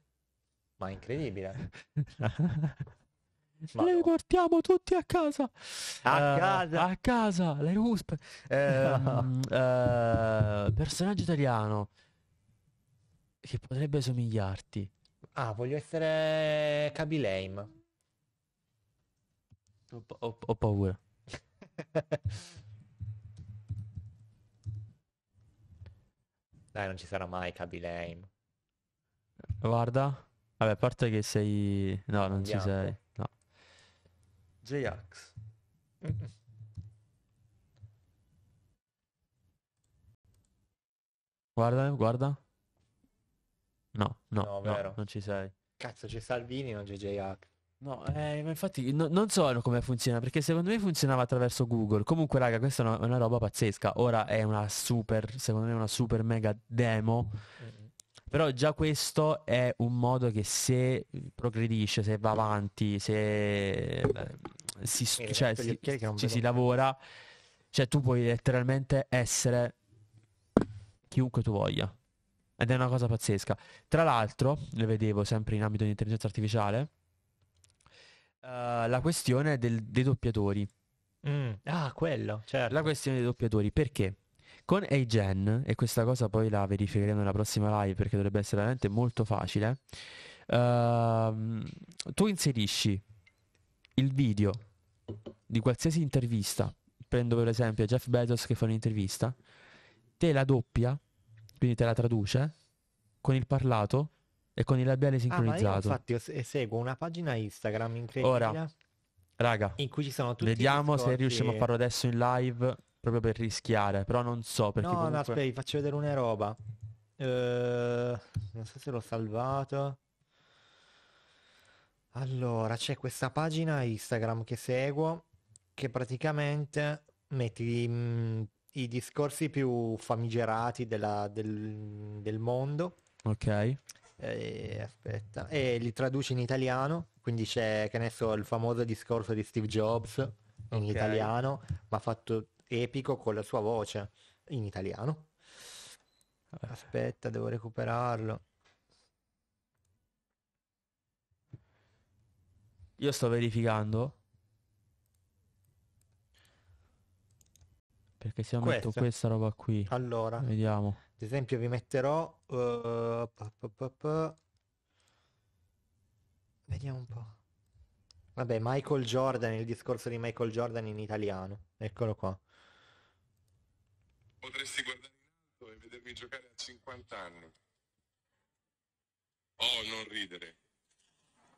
Ma è incredibile. (laughs) Ma Le no. portiamo tutti a casa. A uh, casa. A casa, le ruspe. Um, uh, (laughs) eh, personaggio italiano che potrebbe somigliarti. Ah, voglio essere Kabilame. Ho, ho, ho paura. (laughs) Dai, non ci sarà mai Kabilame. Guarda. Vabbè, a parte che sei... No, non ci sei. No. J-Ax. Guarda, guarda. No, no, No, no, non ci sei. Cazzo, c'è Salvini, non c'è J-Hack. No, eh, infatti no- non so come funziona, perché secondo me funzionava attraverso Google. Comunque, raga, questa è una, una roba pazzesca. Ora è una super, secondo me, una super mega demo Mm-mm. Però già questo è un modo che se progredisce, se va avanti, se eh, si, cioè, si, ci si lavora, cioè tu puoi letteralmente essere chiunque tu voglia. Ed è una cosa pazzesca. Tra l'altro, lo vedevo sempre in ambito di intelligenza artificiale, uh, la questione del, dei doppiatori. Mm. Ah, quello, certo. La questione dei doppiatori, perché? Con Agen, e questa cosa poi la verificheremo nella prossima live perché dovrebbe essere veramente molto facile, uh, tu inserisci il video di qualsiasi intervista, prendo per esempio Jeff Bezos che fa un'intervista, te la doppia, quindi te la traduce, con il parlato e con il labiale ah, sincronizzato. Ah, infatti seguo una pagina Instagram incredibile. Ora, raga, in cui ci sono tutti vediamo se riusciamo a farlo adesso in live proprio per rischiare, però non so perché No, comunque... no, aspetta, vi faccio vedere una roba. Eh, non so se l'ho salvato. Allora, c'è questa pagina Instagram che seguo che praticamente metti mh, mm, i discorsi più famigerati della, del, del, mondo. Ok. E, eh, aspetta, e li traduci in italiano, quindi c'è, che ne so, il famoso discorso di Steve Jobs in okay. italiano, ma fatto epico con la sua voce in italiano. Eh. Aspetta, devo recuperarlo. Io sto verificando. Perché se io Questo. metto questa roba qui. Allora. Vediamo. Ad esempio vi metterò... Uh, eh, p- p- p- Vediamo un po'. Vabbè, Michael Jordan, il discorso di Michael Jordan in italiano. Eccolo qua potresti guardare in alto e vedermi giocare a 50 anni. Oh, non ridere.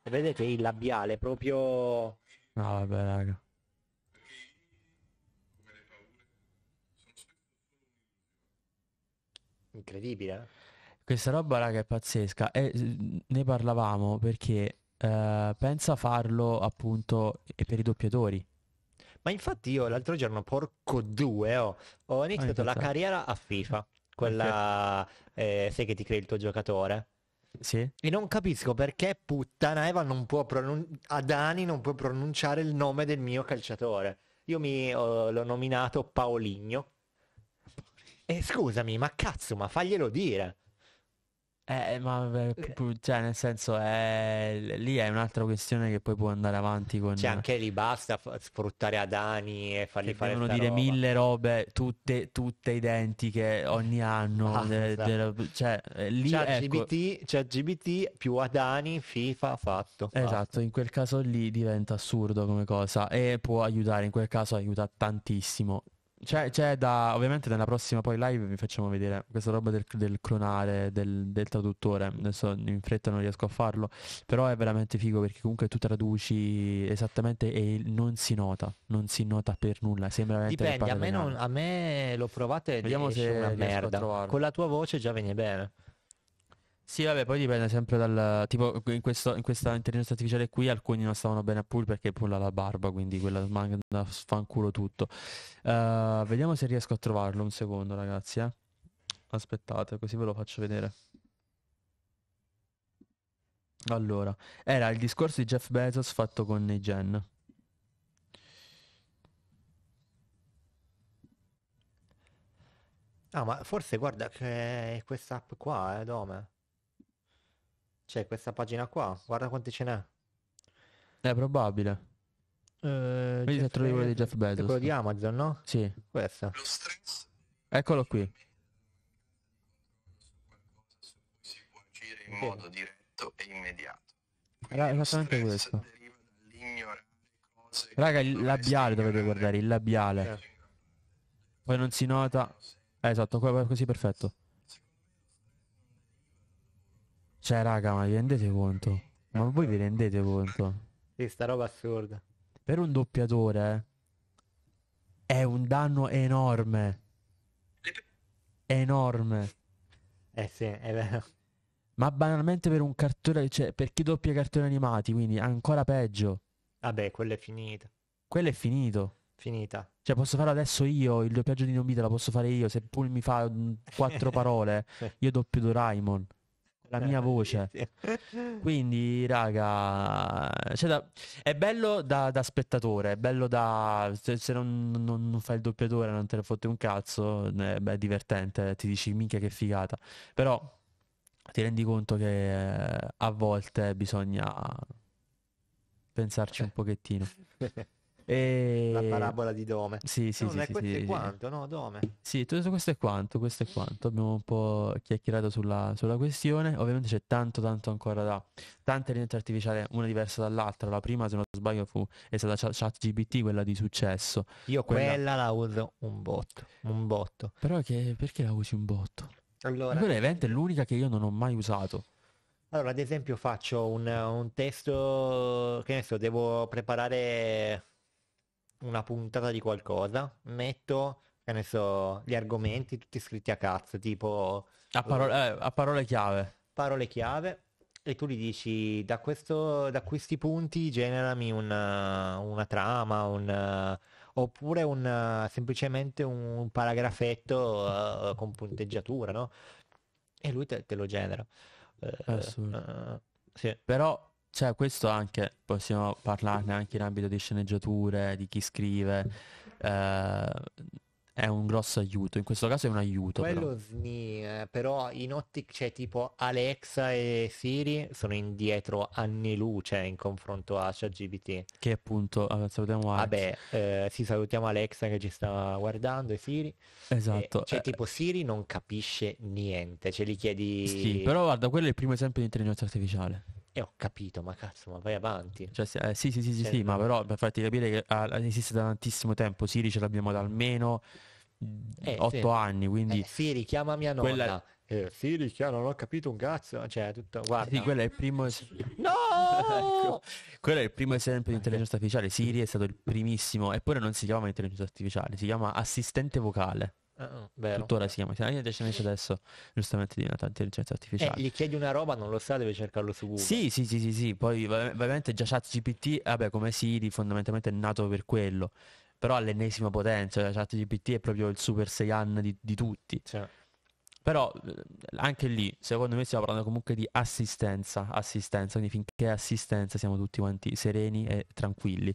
Vedete il labiale proprio... No, vabbè, raga. Incredibile. Eh? Questa roba, raga, è pazzesca. E eh, ne parlavamo perché eh, pensa farlo appunto per i doppiatori. Ma infatti io l'altro giorno, porco due, ho, ho iniziato la carriera a FIFA, quella okay. eh, sai che ti crei il tuo giocatore. Sì. E non capisco perché puttana Eva non può pronun- Adani non può pronunciare il nome del mio calciatore. Io mi, oh, l'ho nominato Paoligno. E scusami, ma cazzo, ma faglielo dire. Eh, ma eh. cioè, nel senso, è, eh, lì è un'altra questione che poi può andare avanti con... Cioè, anche lì basta f- sfruttare Adani e fargli fare... Devono dire roba. mille robe, tutte, tutte, identiche ogni anno. Ah, de- esatto. de- cioè, eh, lì, c'è, ecco... GBT, c'è GBT più Adani, FIFA, fatto, fatto, Esatto, in quel caso lì diventa assurdo come cosa e può aiutare, in quel caso aiuta tantissimo. C'è, cioè, c'è da. Ovviamente nella prossima poi live vi facciamo vedere questa roba del, del clonare, del, del, traduttore. Adesso in fretta non riesco a farlo. Però è veramente figo perché comunque tu traduci esattamente e non si nota. Non si nota per nulla. Sembra veramente Dipende, a me, non, a me l'ho provato e Vediamo se è una merda. Con la tua voce già viene bene. Sì, vabbè, poi dipende sempre dal... Tipo, in, questo, in questa intelligenza artificiale qui alcuni non stavano bene a pool perché pulla la barba, quindi quella manda sfanculo tutto. Uh, vediamo se riesco a trovarlo un secondo, ragazzi, eh. Aspettate, così ve lo faccio vedere. Allora, era il discorso di Jeff Bezos fatto con i Gen. Ah, ma forse guarda che questa app qua, eh, Dome. C'è cioè, questa pagina qua, guarda quanti ce n'è. È probabile. Eh, Vedi se trovi quello di Jeff Bezos. Quello di Amazon, no? Sì. Questa. Eccolo qui. in modo diretto e immediato. Era esattamente questo. Raga, il labiale dovete guardare, il labiale. Poi non si nota. Eh, esatto, così perfetto. Cioè, raga, ma vi rendete conto? Ma voi vi rendete conto? Sì, sta roba assurda. Per un doppiatore eh, è un danno enorme. Enorme. Eh sì, è vero. Ma banalmente per un cartone, cioè per chi doppia cartoni animati, quindi ancora peggio. Vabbè, quello è finito. Quello è finito. Finita. Cioè posso fare adesso io, il doppiaggio di Nobita la posso fare io, se Pull mi fa mm, quattro (laughs) parole, io doppio Doraemon la mia (laughs) voce. (laughs) Quindi, raga, cioè da, è bello da, da, spettatore, è bello da... Se, se non, non, non, fai il doppiatore, non te ne fotte un cazzo, è, eh, beh, è divertente, ti dici minchia che figata. Però ti rendi conto che eh, a volte bisogna pensarci un pochettino. (laughs) E... La eh, parabola di Dome. Sì, sì, no, sì. Beh, sì questo sì, quanto, sì. no? Dome. Sì, tutto questo è quanto, questo è quanto. Abbiamo un po' chiacchierato sulla, sulla questione. Ovviamente c'è tanto, tanto ancora da... Tanta intelligenza artificiale, una diversa dall'altra. La prima, se non sbaglio, fu, è stata ChatGPT, quella di successo. Io quella... quella, la uso un botto, un botto. Però che, perché la usi un botto? Allora... Quella è l'unica che io non ho mai usato. Allora, ad esempio faccio un, un testo, che ne so, devo preparare una puntata di qualcosa, metto che ne so, gli argomenti tutti scritti a cazzo, tipo... A, parole, eh, a parole chiave. Parole chiave. E tu gli dici, da, questo, da questi punti generami una, una trama, un, oppure un, semplicemente un paragrafetto uh, con punteggiatura, no? E lui te, te lo genera. Uh, sì. Però cioè, questo anche possiamo parlarne anche in ambito di sceneggiature, di chi scrive. Eh, è un grosso aiuto. In questo caso è un aiuto. Quello però, eh, però in ottica cioè, tipo Alexa e Siri sono indietro anni luce in confronto a ChatGPT. Che appunto salutiamo Alexa. Vabbè, eh, sì, salutiamo Alexa che ci sta guardando e Siri. Esatto. E, cioè eh. tipo Siri non capisce niente, ce cioè, li chiedi. Sì, però guarda, quello è il primo esempio di intelligenza artificiale. E ho capito, ma cazzo, ma vai avanti. Cioè, eh, sì, sì, sì, sì, cioè, sì ma però per farti capire che ah, esiste da tantissimo tempo, Siri ce l'abbiamo da almeno mm, eh, 8 sì. anni, quindi... Eh, Siri, chiama mia nonna. Quella... Eh, Siri, chiaro, non ho capito un cazzo, cioè, tutto, guarda. Sì, quello è il primo... (laughs) no! Ecco. Quello è il primo esempio di intelligenza artificiale, Siri è stato il primissimo, eppure non si chiama intelligenza artificiale, si chiama assistente vocale. Ah, ah Tuttora si chiama. Italia decimessa adesso, giustamente diventata intelligenza artificiale. Eh, gli chiedi una roba, non lo sa, deve cercarlo su Google. Sì, sì, sì, sì, sì. Poi ovviamente già ChatGPT, vabbè, come Siri fondamentalmente è nato per quello. Però all'ennesima potenza, cioè, ChatGPT è proprio il super Saiyan di, di tutti. Cioè. Però eh, anche lì, secondo me stiamo parlando comunque di assistenza, assistenza, quindi finché è assistenza siamo tutti quanti sereni e tranquilli,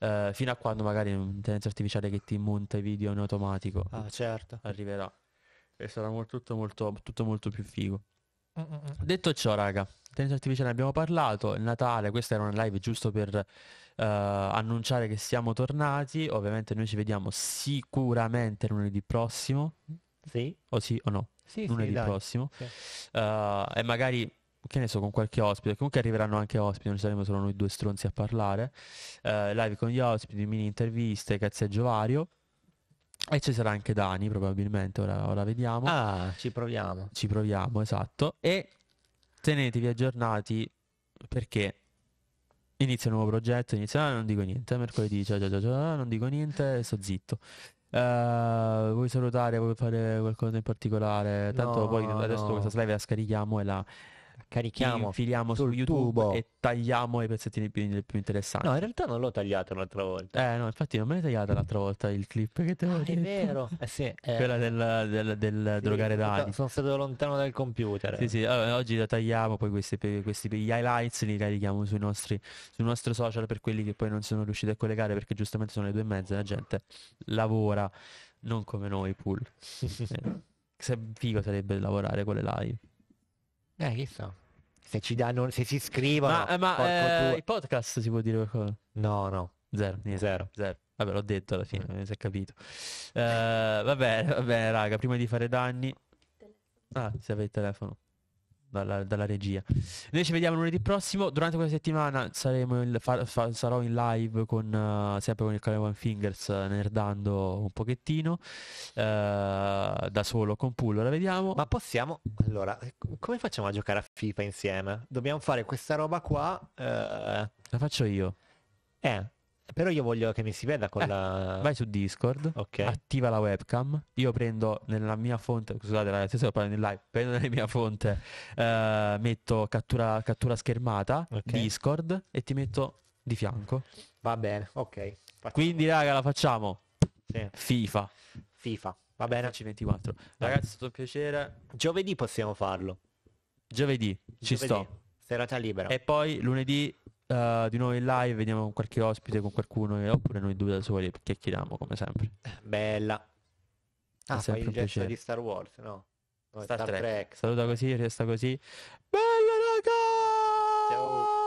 uh, fino a quando magari un'intelligenza artificiale che ti monta i video in automatico ah, certo. arriverà e sarà molto, tutto, molto, tutto molto più figo. Mm-mm. Detto ciò, raga, intelligenza artificiale abbiamo parlato, il Natale, questa era una live giusto per... Uh, annunciare che siamo tornati ovviamente noi ci vediamo sicuramente lunedì prossimo sì o sì o no sì, lunedì sì, prossimo. Sì. Uh, e magari che ne so, con qualche ospite, comunque arriveranno anche ospiti, non saremo solo noi due stronzi a parlare, uh, live con gli ospiti, mini interviste, cazzeggio vario. E ci sarà anche Dani probabilmente, ora, ora vediamo. Ah, ci proviamo. Ci proviamo, esatto. E tenetevi aggiornati perché inizia un nuovo progetto, inizia, ah, non dico niente, mercoledì, cioè, cioè, cioè, ah, non dico niente, sto zitto. Uh, vuoi salutare, vuoi fare qualcosa in particolare? Tanto no, poi adesso no. questa slide la scarichiamo e la, carichiamo, filiamo su YouTube tubo. e tagliamo i pezzettini più, più, interessanti. No, in realtà non l'ho tagliato un'altra volta. Eh no, infatti non me l'hai tagliata l'altra volta il clip che te l'ho ah, detto. È vero, (laughs) eh, sì, eh, quella del, del, del sì, drogare Dani. Sono stato lontano dal computer. Sì, sì, allora, oggi la tagliamo, poi questi, questi gli highlights li carichiamo sui nostri, sul nostro social per quelli che poi non sono riusciti a collegare perché giustamente sono le due e mezza la gente lavora, non come noi, pool. (laughs) eh, se figo sarebbe lavorare con le live. Eh, chissà. Se ci danno, se si scrivono. Ma, eh, ma eh, tuo... podcast si può dire qualcosa? No, no. Zero. Zero. Zero. Vabbè, l'ho detto alla fine, mm. si è capito. Uh, vabbè, vabbè, raga, prima di fare danni... Ah, se avete il telefono dalla, dalla, regia. Noi ci vediamo lunedì prossimo. Durante questa settimana in, fa, fa, sarò in live con, uh, sempre con il canale One Fingers, eh, nerdando un pochettino. Uh, da solo con Pullo, la vediamo. Ma possiamo. Allora, come facciamo a giocare a FIFA insieme? Dobbiamo fare questa roba qua. La faccio io. Eh. Però io voglio che mi si veda con eh, la... Vai su Discord, okay. attiva la webcam, io prendo nella mia fonte, scusate ragazzi, se lo parlo in live, prendo nella mia fonte, eh, metto cattura, cattura schermata, okay. Discord e ti metto di fianco. Va bene, ok. Facciamo. Quindi raga la facciamo. Sì. FIFA. FIFA. Va bene. C24. Ragazzi, è stato un piacere. Giovedì possiamo farlo. Giovedì, ci Giovedì. sto. Serata libera. E poi lunedì uh, di nuovo in live, vediamo con qualche ospite, con qualcuno, e, oppure noi due da soli, chiacchieriamo come sempre. Eh, bella. Ah, fai il gesto di Star Wars, no? no Star, Star Trek. Trek. Saluta così, resta così. Bella raga! Ciao.